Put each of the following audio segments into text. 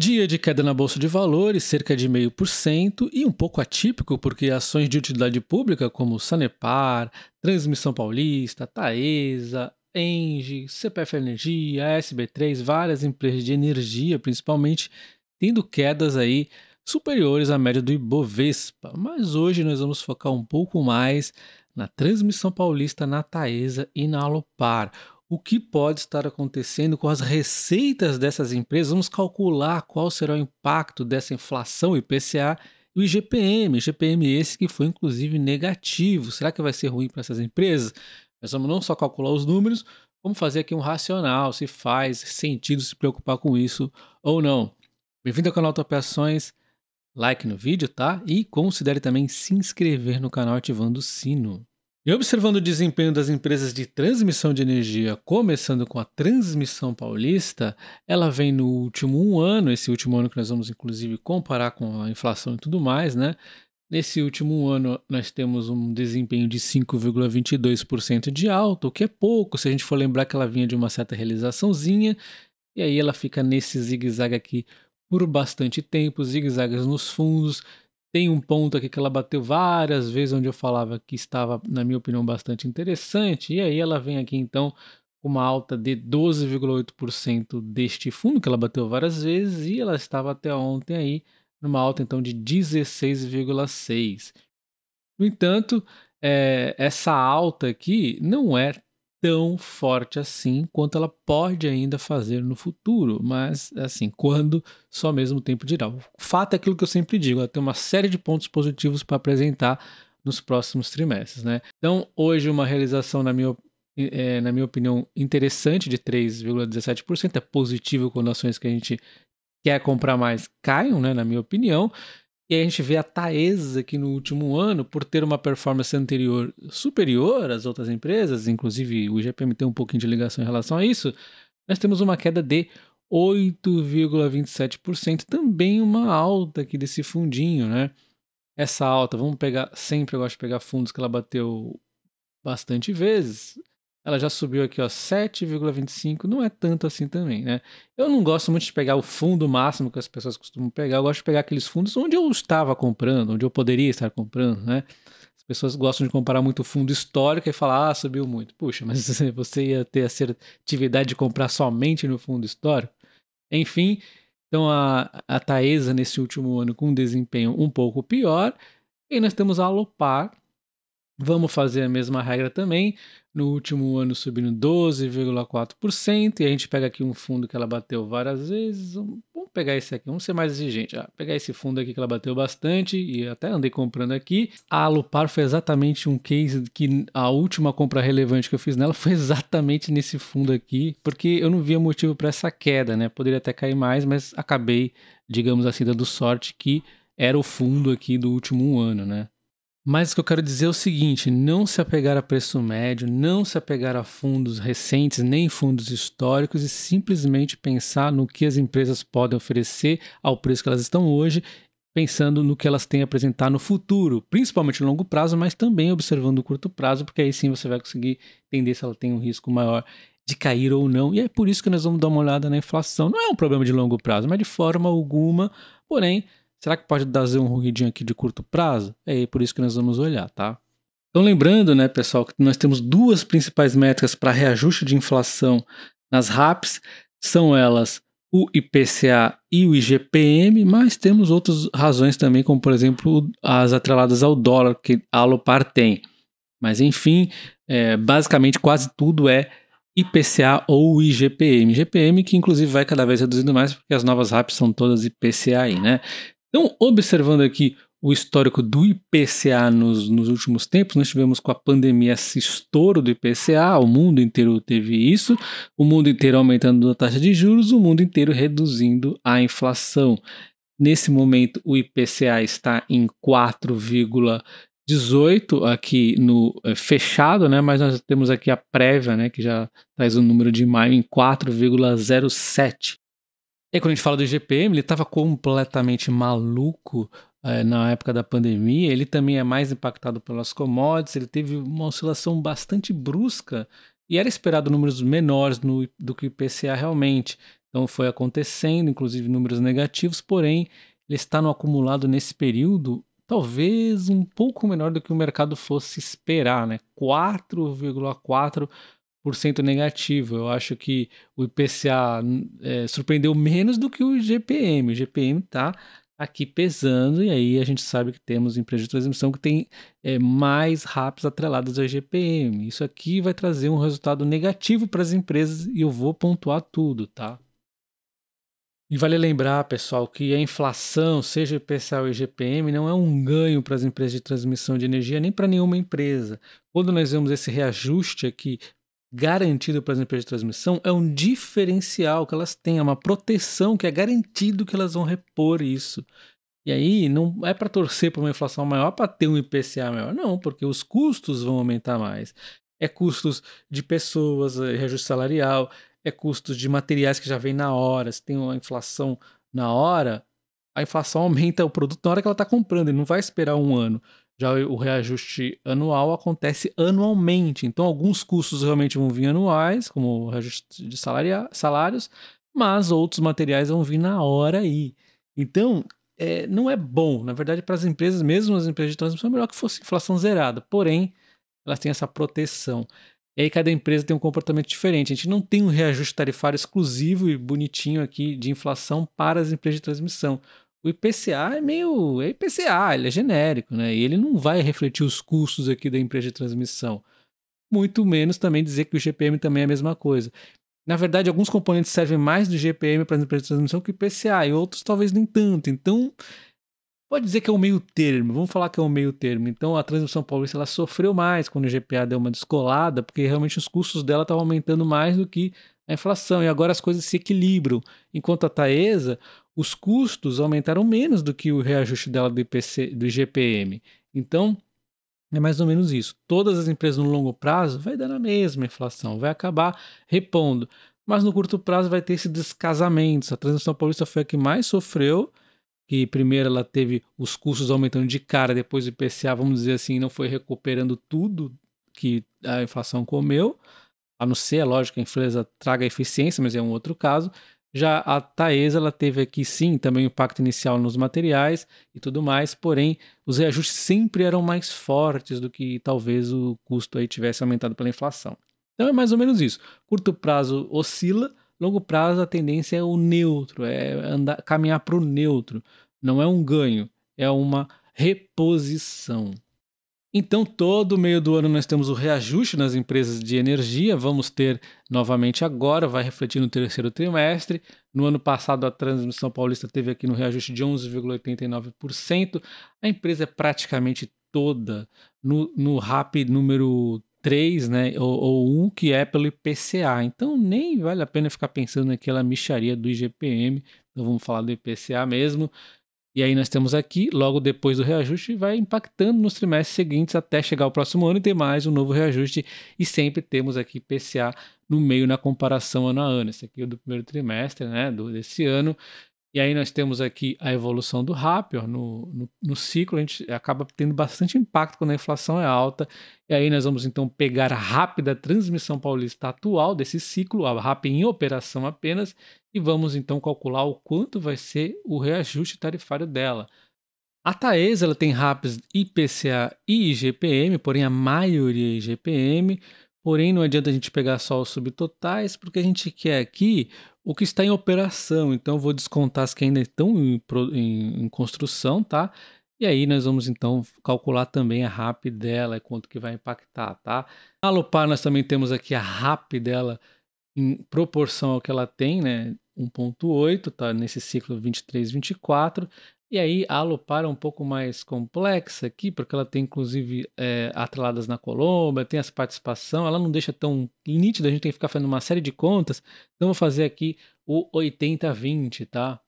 Dia de queda na bolsa de valores, cerca de 0,5% e um pouco atípico porque ações de utilidade pública como Sanepar, Transmissão Paulista, Taesa, Enge, CPF Energia, SB3, várias empresas de energia, principalmente, tendo quedas aí superiores à média do Ibovespa. Mas hoje nós vamos focar um pouco mais na Transmissão Paulista, na Taesa e na Alopar o que pode estar acontecendo com as receitas dessas empresas. Vamos calcular qual será o impacto dessa inflação IPCA e o IGPM. IGPM é esse que foi inclusive negativo. Será que vai ser ruim para essas empresas? Nós vamos não só calcular os números, vamos fazer aqui um racional, se faz sentido se preocupar com isso ou não. Bem-vindo ao canal Top Ações. Like no vídeo, tá? E considere também se inscrever no canal ativando o sino. E observando o desempenho das empresas de transmissão de energia, começando com a Transmissão Paulista, ela vem no último um ano, esse último ano que nós vamos inclusive comparar com a inflação e tudo mais, né? Nesse último ano, nós temos um desempenho de 5,22% de alta, o que é pouco, se a gente for lembrar que ela vinha de uma certa realizaçãozinha, e aí ela fica nesse zigue-zague aqui por bastante tempo, zigue-zagues nos fundos, tem um ponto aqui que ela bateu várias vezes, onde eu falava que estava, na minha opinião, bastante interessante. E aí ela vem aqui então com uma alta de 12,8% deste fundo, que ela bateu várias vezes, e ela estava até ontem aí numa alta então de 16,6%. No entanto, é, essa alta aqui não é tão forte assim quanto ela pode ainda fazer no futuro, mas assim, quando só mesmo tempo dirá. O fato é aquilo que eu sempre digo, ela tem uma série de pontos positivos para apresentar nos próximos trimestres, né? Então, hoje uma realização na minha é, na minha opinião, interessante de 3,17%. É positivo quando ações que a gente quer comprar mais caiam, né, na minha opinião. E aí a gente vê a Taesa que no último ano, por ter uma performance anterior superior às outras empresas, inclusive o IGPM tem um pouquinho de ligação em relação a isso, nós temos uma queda de 8,27%, também uma alta aqui desse fundinho, né? Essa alta, vamos pegar, sempre eu gosto de pegar fundos que ela bateu bastante vezes, ela já subiu aqui, ó, 7,25, não é tanto assim também, né? Eu não gosto muito de pegar o fundo máximo que as pessoas costumam pegar, eu gosto de pegar aqueles fundos onde eu estava comprando, onde eu poderia estar comprando, né? As pessoas gostam de comparar muito o fundo histórico e falar, ah, subiu muito. Puxa, mas você ia ter a assertividade de comprar somente no fundo histórico? Enfim, então a, a Taesa nesse último ano com um desempenho um pouco pior, e nós temos a Alopar, Vamos fazer a mesma regra também. No último ano subindo 12,4%. E a gente pega aqui um fundo que ela bateu várias vezes. Vamos pegar esse aqui, vamos ser mais exigente. Ah, pegar esse fundo aqui que ela bateu bastante e até andei comprando aqui. A Alupar foi exatamente um case que a última compra relevante que eu fiz nela foi exatamente nesse fundo aqui, porque eu não via motivo para essa queda, né? Poderia até cair mais, mas acabei, digamos assim, dando sorte que era o fundo aqui do último ano, né? Mas o que eu quero dizer é o seguinte: não se apegar a preço médio, não se apegar a fundos recentes nem fundos históricos e simplesmente pensar no que as empresas podem oferecer ao preço que elas estão hoje, pensando no que elas têm a apresentar no futuro, principalmente no longo prazo, mas também observando o curto prazo, porque aí sim você vai conseguir entender se ela tem um risco maior de cair ou não. E é por isso que nós vamos dar uma olhada na inflação. Não é um problema de longo prazo, mas de forma alguma, porém, Será que pode dar um ruidinho aqui de curto prazo? É por isso que nós vamos olhar, tá? Então, lembrando, né, pessoal, que nós temos duas principais métricas para reajuste de inflação nas RAPs, são elas o IPCA e o IGPM, mas temos outras razões também, como por exemplo as atreladas ao dólar que a Alopar tem. Mas enfim, é, basicamente quase tudo é IPCA ou IGPM. IGPM que inclusive vai cada vez reduzindo mais porque as novas RAPs são todas IPCA aí, né? Então, observando aqui o histórico do IPCA nos, nos últimos tempos, nós tivemos com a pandemia esse estouro do IPCA, o mundo inteiro teve isso, o mundo inteiro aumentando a taxa de juros, o mundo inteiro reduzindo a inflação. Nesse momento, o IPCA está em 4,18 aqui no é, fechado, né? Mas nós temos aqui a prévia, né? Que já traz o número de maio em 4,07. E aí, quando a gente fala do IGPM, ele estava completamente maluco é, na época da pandemia. Ele também é mais impactado pelas commodities. Ele teve uma oscilação bastante brusca e era esperado números menores no, do que o IPCA realmente. Então foi acontecendo, inclusive números negativos, porém ele está no acumulado nesse período talvez um pouco menor do que o mercado fosse esperar, né? 4,4 negativo. Eu acho que o IPCA é, surpreendeu menos do que o GPM. O GPM está aqui pesando, e aí a gente sabe que temos empresas de transmissão que tem é, mais RAPs atreladas ao GPM. Isso aqui vai trazer um resultado negativo para as empresas e eu vou pontuar tudo, tá? E vale lembrar, pessoal, que a inflação, seja IPCA ou IGPM, não é um ganho para as empresas de transmissão de energia nem para nenhuma empresa. Quando nós vemos esse reajuste aqui garantido para as empresas de transmissão é um diferencial que elas têm, é uma proteção que é garantido que elas vão repor isso. E aí não é para torcer para uma inflação maior para ter um IPCA maior, não, porque os custos vão aumentar mais. É custos de pessoas, eh, reajuste salarial, é custos de materiais que já vem na hora, se tem uma inflação na hora, a inflação aumenta o produto na hora que ela está comprando, ele não vai esperar um ano. Já o reajuste anual acontece anualmente. Então, alguns custos realmente vão vir anuais, como o reajuste de salários, mas outros materiais vão vir na hora aí. Então, é, não é bom. Na verdade, para as empresas, mesmo as empresas de transmissão, é melhor que fosse inflação zerada. Porém, elas têm essa proteção. E aí cada empresa tem um comportamento diferente. A gente não tem um reajuste tarifário exclusivo e bonitinho aqui de inflação para as empresas de transmissão o IPCA é meio. É IPCA, ele é genérico, né? E ele não vai refletir os custos aqui da empresa de transmissão. Muito menos também dizer que o GPM também é a mesma coisa. Na verdade, alguns componentes servem mais do GPM para as empresas de transmissão que o IPCA, e outros talvez nem tanto. Então, pode dizer que é um meio termo, vamos falar que é um meio termo. Então, a transmissão paulista ela sofreu mais quando o GPA deu uma descolada, porque realmente os custos dela estavam aumentando mais do que a inflação, e agora as coisas se equilibram. Enquanto a Taesa, os custos aumentaram menos do que o reajuste dela do, IPC, do IGPM. Então, é mais ou menos isso. Todas as empresas no longo prazo vai dar a mesma inflação, vai acabar repondo. Mas no curto prazo vai ter esse descasamento. A transição paulista foi a que mais sofreu, que primeiro ela teve os custos aumentando de cara, depois o IPCA, vamos dizer assim, não foi recuperando tudo que a inflação comeu. A não ser, é lógico, a inflação traga eficiência, mas é um outro caso. Já a Taesa, ela teve aqui sim também o impacto inicial nos materiais e tudo mais, porém os reajustes sempre eram mais fortes do que talvez o custo aí tivesse aumentado pela inflação. Então é mais ou menos isso. Curto prazo oscila, longo prazo a tendência é o neutro, é andar, caminhar para o neutro. Não é um ganho, é uma reposição. Então, todo meio do ano nós temos o reajuste nas empresas de energia, vamos ter novamente agora, vai refletir no terceiro trimestre. No ano passado, a Transmissão Paulista teve aqui no reajuste de 11,89%. A empresa é praticamente toda no, no RAP número 3, né, ou, ou 1, que é pelo IPCA. Então, nem vale a pena ficar pensando naquela micharia do IGPM. Então, vamos falar do IPCA mesmo. E aí nós temos aqui, logo depois do reajuste, vai impactando nos trimestres seguintes até chegar ao próximo ano e ter mais um novo reajuste. E sempre temos aqui PCA no meio na comparação ano a ano. Esse aqui é o do primeiro trimestre né, do, desse ano. E aí nós temos aqui a evolução do Rappior no, no, no, ciclo, a gente acaba tendo bastante impacto quando a inflação é alta. E aí nós vamos então pegar a rápida transmissão paulista atual desse ciclo, a RAP em operação apenas, e vamos então calcular o quanto vai ser o reajuste tarifário dela. A Taesa ela tem RAPs IPCA e IGPM, porém a maioria é IGPM. Porém, não adianta a gente pegar só os subtotais, porque a gente quer aqui o que está em operação. Então, vou descontar as que ainda estão em, em, em construção, tá? E aí nós vamos então calcular também a RAP dela e quanto que vai impactar, tá? Na Lupar, nós também temos aqui a RAP dela em proporção ao que ela tem, né? 1.8, tá? Nesse ciclo 23, 24. E aí a Alopara é um pouco mais complexa aqui, porque ela tem inclusive é, atreladas na Colômbia, tem as participação, ela não deixa tão nítida, a gente tem que ficar fazendo uma série de contas. Então vou fazer aqui o 80-20, tá?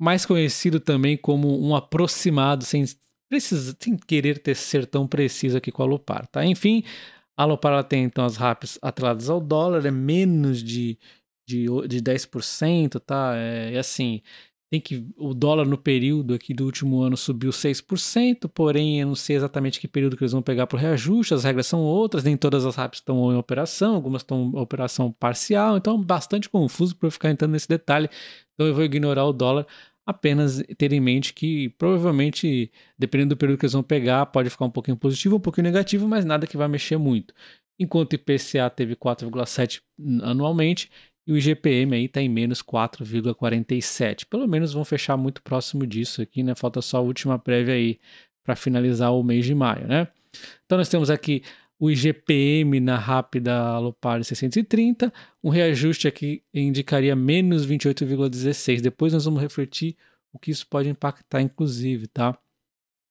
Mais conhecido também como um aproximado, sem, precisa, sem querer ter, ser tão preciso aqui com a Alopar, tá? Enfim, a Alopar tem então as RAPs atreladas ao dólar, é menos de de, de 10%, tá? É, assim, tem que o dólar no período aqui do último ano subiu 6%, porém eu não sei exatamente que período que eles vão pegar para o reajuste, as regras são outras, nem todas as RAPs estão em operação, algumas estão em operação parcial, então é bastante confuso para eu ficar entrando nesse detalhe. Então eu vou ignorar o dólar, apenas ter em mente que provavelmente, dependendo do período que eles vão pegar, pode ficar um pouquinho positivo, um pouquinho negativo, mas nada que vai mexer muito. Enquanto o IPCA teve 4,7 anualmente, e o IGPM aí está em menos 4,47. Pelo menos vão fechar muito próximo disso aqui, né? Falta só a última prévia aí para finalizar o mês de maio, né? Então nós temos aqui o IGPM na rápida Alopar 630, um reajuste aqui indicaria menos 28,16. Depois nós vamos refletir o que isso pode impactar, inclusive, tá?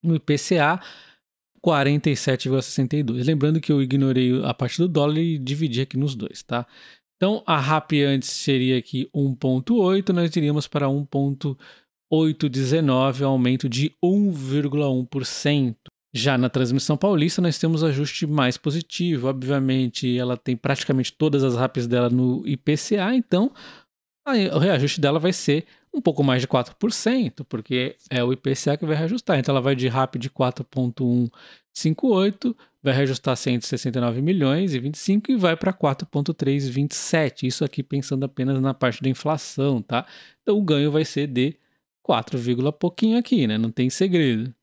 No IPCA 47,62. Lembrando que eu ignorei a parte do dólar e dividi aqui nos dois, tá? Então, a RAP antes seria aqui 1,8, nós iríamos para 1,819, aumento de 1,1%. Já na transmissão paulista, nós temos ajuste mais positivo. Obviamente, ela tem praticamente todas as RAPs dela no IPCA, então o reajuste dela vai ser um pouco mais de 4%, porque é o IPCA que vai reajustar. Então ela vai de RAP de 4,158 vai reajustar 169 milhões e 25 e vai para 4.327. Isso aqui pensando apenas na parte da inflação, tá? Então o ganho vai ser de 4, pouquinho aqui, né? Não tem segredo.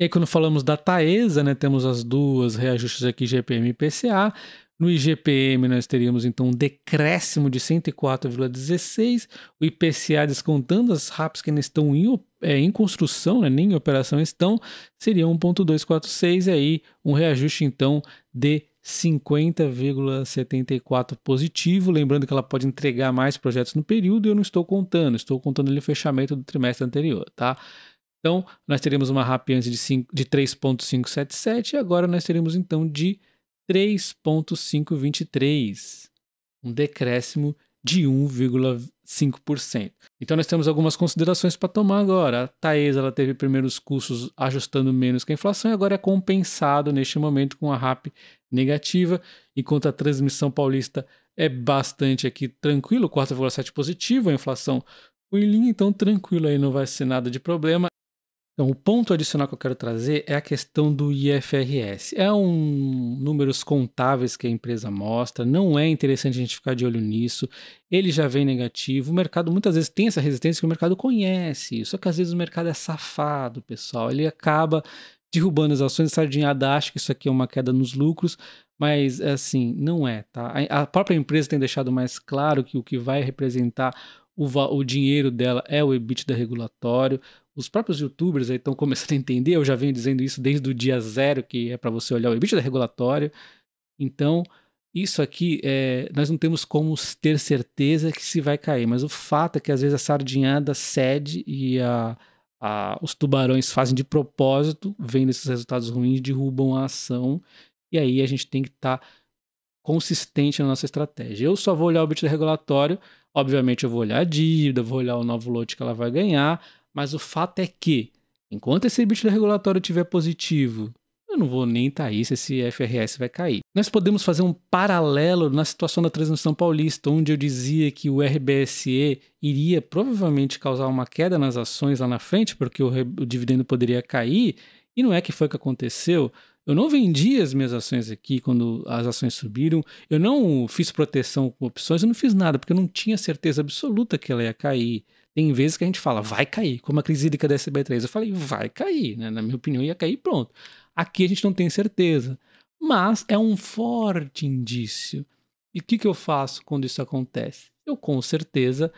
E aí, quando falamos da Taesa, né, temos as duas reajustes aqui GPM e PCA. No IGPM, nós teríamos então um decréscimo de 104,16. O IPCA, descontando as RAPs que ainda estão em, é, em construção, né, nem em operação estão, seria 1,246, e aí um reajuste então de 50,74 positivo. Lembrando que ela pode entregar mais projetos no período, e eu não estou contando, estou contando ali o fechamento do trimestre anterior, tá? Então, nós teremos uma RAP antes de, de 3,577 e agora nós teremos então de 3,523, um decréscimo de 1,5%. Então nós temos algumas considerações para tomar agora. A Taesa ela teve primeiros custos ajustando menos que a inflação e agora é compensado neste momento com a RAP negativa, enquanto a transmissão paulista é bastante aqui tranquilo, 4,7 positivo, a inflação foi linha, então tranquilo aí, não vai ser nada de problema. Então, o ponto adicional que eu quero trazer é a questão do IFRS. É um números contáveis que a empresa mostra, não é interessante a gente ficar de olho nisso. Ele já vem negativo. O mercado muitas vezes tem essa resistência que o mercado conhece, só que às vezes o mercado é safado, pessoal. Ele acaba derrubando as ações, a sardinhada acha que isso aqui é uma queda nos lucros, mas assim, não é, tá? A própria empresa tem deixado mais claro que o que vai representar o, o dinheiro dela é o EBITDA regulatório os próprios youtubers estão começando a entender, eu já venho dizendo isso desde o dia zero, que é para você olhar o EBITDA regulatório. Então, isso aqui, é, nós não temos como ter certeza que se vai cair, mas o fato é que às vezes a sardinhada cede e a, a, os tubarões fazem de propósito, vendo esses resultados ruins, derrubam a ação, e aí a gente tem que estar tá consistente na nossa estratégia. Eu só vou olhar o EBITDA regulatório, obviamente eu vou olhar a dívida, vou olhar o novo lote que ela vai ganhar, mas o fato é que, enquanto esse EBITDA regulatório estiver positivo, eu não vou nem estar tá aí se esse FRS vai cair. Nós podemos fazer um paralelo na situação da transmissão paulista, onde eu dizia que o RBSE iria provavelmente causar uma queda nas ações lá na frente, porque o, o dividendo poderia cair, e não é que foi o que aconteceu. Eu não vendi as minhas ações aqui quando as ações subiram, eu não fiz proteção com opções, eu não fiz nada, porque eu não tinha certeza absoluta que ela ia cair. Tem vezes que a gente fala, vai cair, como a crise hídrica da SB3. Eu falei, vai cair, né? Na minha opinião, ia cair pronto. Aqui a gente não tem certeza, mas é um forte indício. E o que, que eu faço quando isso acontece? Eu com certeza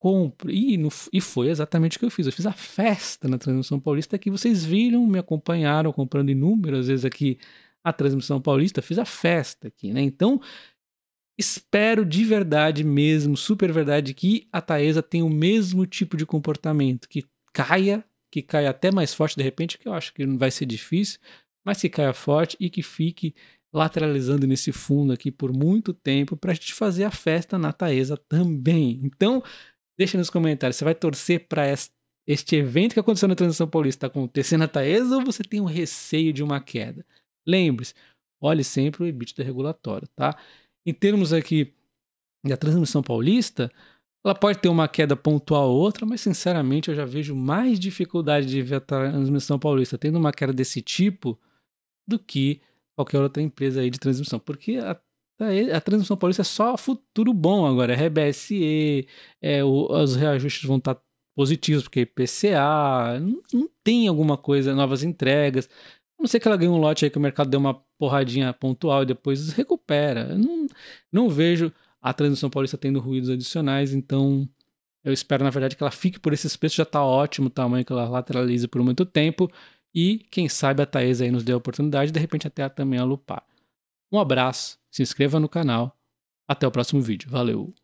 compro. E, no, e foi exatamente o que eu fiz. Eu fiz a festa na Transmissão Paulista que vocês viram, me acompanharam comprando inúmeras vezes aqui a Transmissão Paulista. Fiz a festa aqui, né? Então, Espero de verdade mesmo, super verdade, que a Taesa tenha o mesmo tipo de comportamento, que caia, que caia até mais forte de repente, que eu acho que não vai ser difícil, mas que caia forte e que fique lateralizando nesse fundo aqui por muito tempo para a gente fazer a festa na Taesa também. Então, deixa nos comentários, você vai torcer para este evento que aconteceu na Transição Paulista acontecer na Taesa ou você tem um receio de uma queda? Lembre-se, olhe sempre o EBITDA regulatório, tá? em termos aqui da transmissão paulista, ela pode ter uma queda pontual ou outra, mas sinceramente eu já vejo mais dificuldade de ver a transmissão paulista tendo uma queda desse tipo do que qualquer outra empresa aí de transmissão. Porque a, a, a transmissão paulista é só futuro bom agora. É RBSE, é, o, os reajustes vão estar tá positivos, porque PCA, não, não tem alguma coisa, novas entregas. A não ser que ela ganhe um lote aí que o mercado deu uma porradinha pontual e depois recupera. não, não vejo a transmissão paulista tendo ruídos adicionais, então eu espero, na verdade, que ela fique por esses preços, já está ótimo o tamanho que ela lateraliza por muito tempo. E quem sabe a Thaís aí nos deu a oportunidade, de repente até ela também a Lupar. Um abraço, se inscreva no canal. Até o próximo vídeo. Valeu!